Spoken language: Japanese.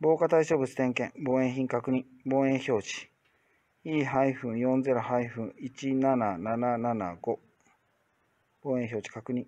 防火対象物点検、防衛品確認、防衛表示 E-40-17775 防衛表示確認